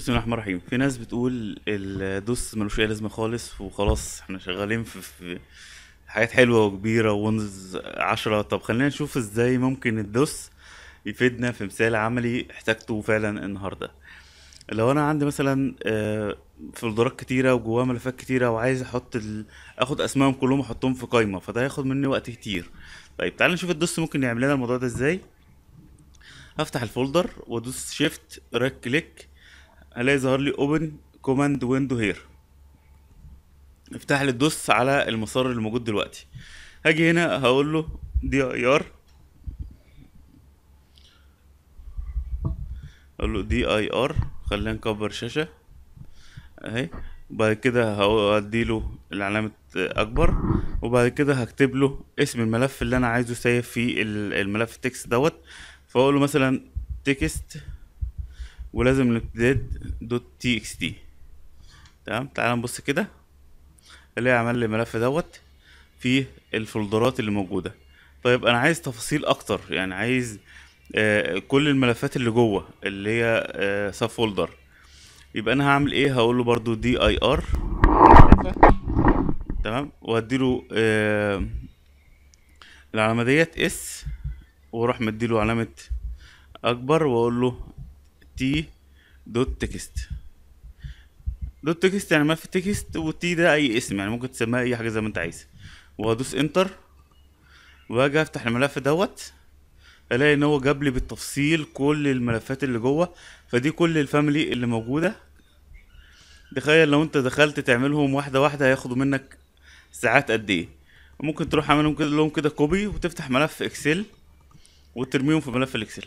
بسم الله الرحمن الرحيم في ناس بتقول الدوس ملوش اي لازمه خالص وخلاص احنا شغالين في, في حاجات حلوه وكبيره ونز عشرة طب خلينا نشوف ازاي ممكن الدوس يفيدنا في مثال عملي احتاجته فعلا النهارده لو انا عندي مثلا آه، فولدرات كتيره وجواها ملفات كتيره وعايز احط ال... اخد اسمائهم كلهم احطهم في قائمه فده هياخد مني وقت كتير طيب تعال نشوف الدوس ممكن يعمل لنا الموضوع ده ازاي هفتح الفولدر وادوس شيفت رايت كليك هلاقي ظهر لي اوبن كوماند ويندو هير افتح لي الدوس على المسار اللي موجود دلوقتي هاجي هنا هقول له دي اي ار اقول له دي اي ار خلينا نكبر الشاشه اهي وبعد كده هديله العلامة أكبر وبعد كده هكتب له اسم الملف اللي أنا عايزه سايب فيه الملف التكست دوت فأقول له مثلا تكست ولازم نبديد دوت تي اكس دي تمام تعال نبص كده اللي عمل لي الملف دوت في الفولدرات اللي موجوده طيب انا عايز تفاصيل اكتر يعني عايز آه كل الملفات اللي جوه اللي هي آه سب فولدر يبقى انا هعمل ايه هقول له برده دي اي ار تمام واديله آه العلامه ديت اس واروح مديله علامه اكبر واقول له تي دوت تكست دوت تكست يعني ملف تكست وتي ده اي اسم يعني ممكن تسميها اي حاجه زي ما انت عايز وادوس انتر واجي افتح الملف دوت الاقي ان هو جاب لي بالتفصيل كل الملفات اللي جوه فدي كل الفاميلي اللي موجوده تخيل لو انت دخلت تعملهم واحده واحده هياخدوا منك ساعات قد ايه ممكن تروح عاملهم كده لهم كده كوبي وتفتح ملف اكسل وترميهم في ملف الاكسل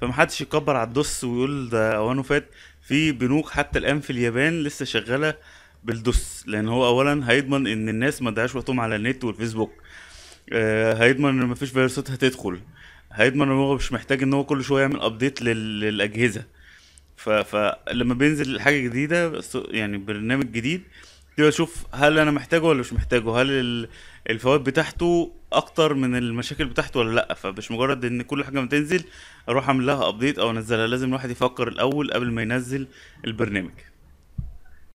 فمحدش يكبر على الدوس ويقول ده اوانه فات في بنوك حتى الان في اليابان لسه شغاله بالدوس لان هو اولا هيضمن ان الناس ما تضيعش وقتهم على النت والفيسبوك آه هيضمن ان مفيش فيروسات هتدخل هيضمن ان هو مش محتاج ان هو كل شويه يعمل ابديت للاجهزه ف... فلما بينزل حاجه جديده يعني برنامج جديد تبقى تشوف هل انا محتاجه ولا مش محتاجه هل الفوائد بتاعته اكتر من المشاكل بتاعته ولا لا فمش مجرد ان كل حاجه ما تنزل اروح اعمل لها ابديت او انزلها لازم الواحد يفكر الاول قبل ما ينزل البرنامج